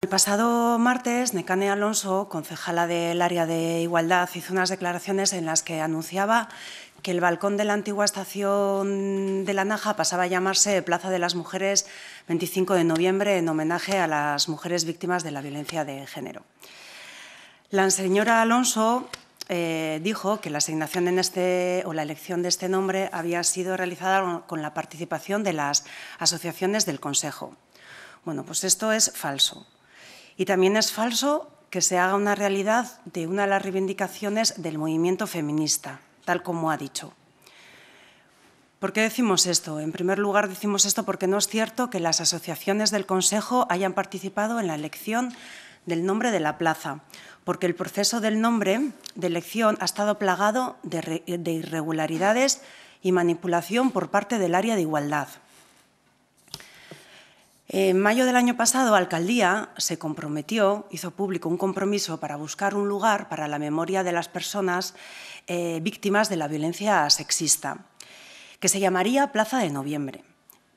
El pasado martes, Necane Alonso, concejala del área de igualdad, hizo unas declaraciones en las que anunciaba que el balcón de la antigua estación de la Naja pasaba a llamarse Plaza de las Mujeres 25 de noviembre en homenaje a las mujeres víctimas de la violencia de género. La señora Alonso eh, dijo que la asignación este, o la elección de este nombre había sido realizada con la participación de las asociaciones del Consejo. Bueno, pues esto es falso. Y también es falso que se haga una realidad de una de las reivindicaciones del movimiento feminista, tal como ha dicho. ¿Por qué decimos esto? En primer lugar, decimos esto porque no es cierto que las asociaciones del Consejo hayan participado en la elección del nombre de la plaza, porque el proceso del nombre de elección ha estado plagado de, irregularidades y manipulación por parte del área de igualdad. En mayo del año pasado, Alcaldía se comprometió, hizo público un compromiso para buscar un lugar para la memoria de las personas eh, víctimas de la violencia sexista, que se llamaría Plaza de Noviembre,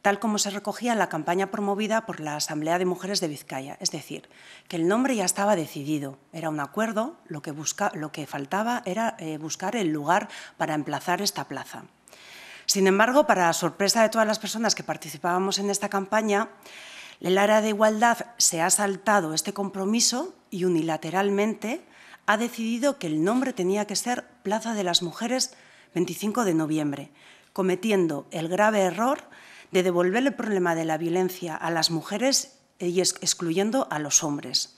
tal como se recogía en la campaña promovida por la Asamblea de Mujeres de Vizcaya. Es decir, que el nombre ya estaba decidido, era un acuerdo, lo que, faltaba era eh, buscar el lugar para emplazar esta plaza. Sin embargo, para sorpresa de todas las personas que participábamos en esta campaña, el área de igualdad se ha saltado este compromiso y unilateralmente ha decidido que el nombre tenía que ser Plaza de las Mujeres 25 de noviembre, cometiendo el grave error de devolver el problema de la violencia a las mujeres y excluyendo a los hombres.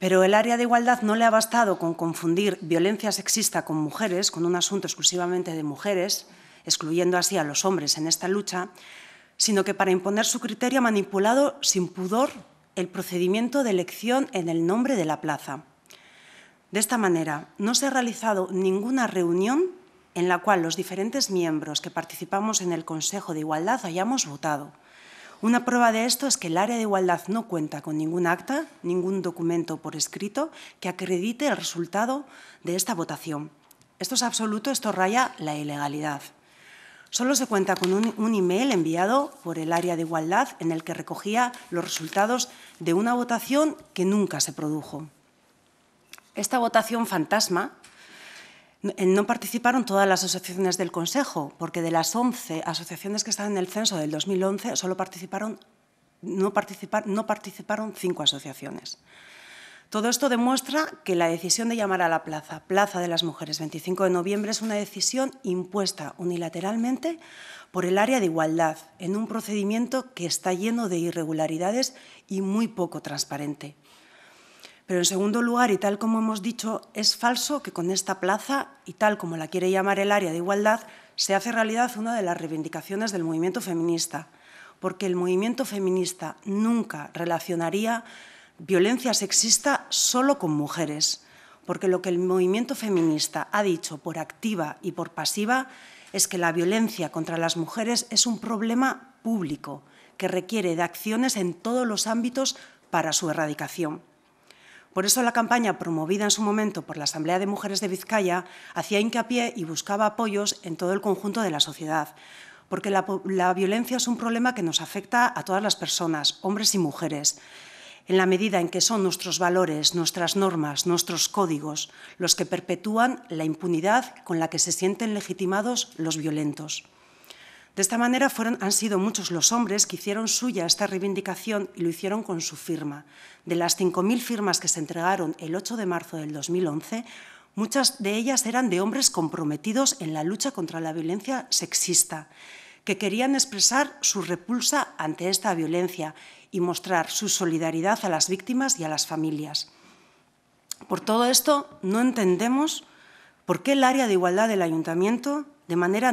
Pero el área de igualdad no le ha bastado con confundir violencia sexista con mujeres, con un asunto exclusivamente de mujeres, excluyendo así a los hombres en esta lucha, sino que para imponer su criterio ha manipulado sin pudor el procedimiento de elección en el nombre de la plaza. De esta manera, no se ha realizado ninguna reunión en la cual los diferentes miembros que participamos en el Consejo de Igualdad hayamos votado. Una prueba de esto es que el área de igualdad no cuenta con ningún acta, ningún documento por escrito que acredite el resultado de esta votación. Esto es absoluto, esto raya la ilegalidad. Solo se cuenta con un, email enviado por el área de igualdad en el que recogía los resultados de una votación que nunca se produjo. Esta votación fantasma no participaron todas las asociaciones del Consejo, porque de las 11 asociaciones que estaban en el censo del 2011 solo participaron, no, no participaron cinco asociaciones. Todo esto demuestra que la decisión de llamar a la plaza Plaza de las Mujeres 25 de noviembre es una decisión impuesta unilateralmente por el área de igualdad en un procedimiento que está lleno de irregularidades y muy poco transparente. Pero en segundo lugar, y tal como hemos dicho, es falso que con esta plaza, y tal como la quiere llamar el área de igualdad, se hace realidad una de las reivindicaciones del movimiento feminista, porque el movimiento feminista nunca relacionaría violencia sexista solo con mujeres, porque lo que el movimiento feminista ha dicho por activa y por pasiva es que la violencia contra las mujeres es un problema público que requiere de acciones en todos los ámbitos para su erradicación. Por eso la campaña promovida en su momento por la Asamblea de Mujeres de Vizcaya hacía hincapié y buscaba apoyos en todo el conjunto de la sociedad, porque la, violencia es un problema que nos afecta a todas las personas, hombres y mujeres, en la medida en que son nuestros valores, nuestras normas, nuestros códigos los que perpetúan la impunidad con la que se sienten legitimados los violentos. De esta manera han sido muchos los hombres que hicieron suya esta reivindicación y lo hicieron con su firma. De las 5.000 firmas que se entregaron el 8 de marzo del 2011, muchas de ellas eran de hombres comprometidos en la lucha contra la violencia sexista que querían expresar su repulsa ante esta violencia y mostrar su solidaridad a las víctimas y a las familias. Por todo esto, no entendemos por qué el área de igualdad del ayuntamiento, de manera,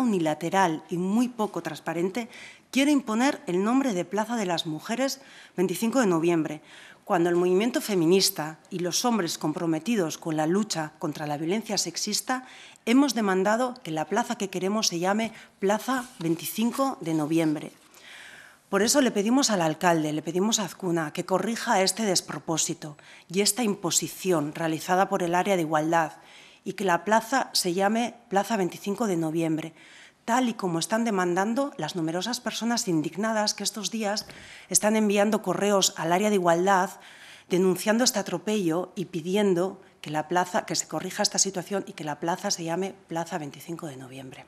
unilateral y muy poco transparente, quiere imponer el nombre de Plaza de las Mujeres 25 de noviembre, cuando el movimiento feminista y los hombres comprometidos con la lucha contra la violencia sexista Hemos demandado que la plaza que queremos se llame Plaza 25 de Noviembre. Por eso le pedimos al alcalde, le pedimos a Azcuna que corrija este despropósito y esta imposición realizada por el área de igualdad y que la plaza se llame Plaza 25 de Noviembre, tal y como están demandando las numerosas personas indignadas que estos días están enviando correos al área de igualdad denunciando este atropello y pidiendo que, la plaza, que se corrija esta situación y que la plaza se llame Plaza 25 de Noviembre.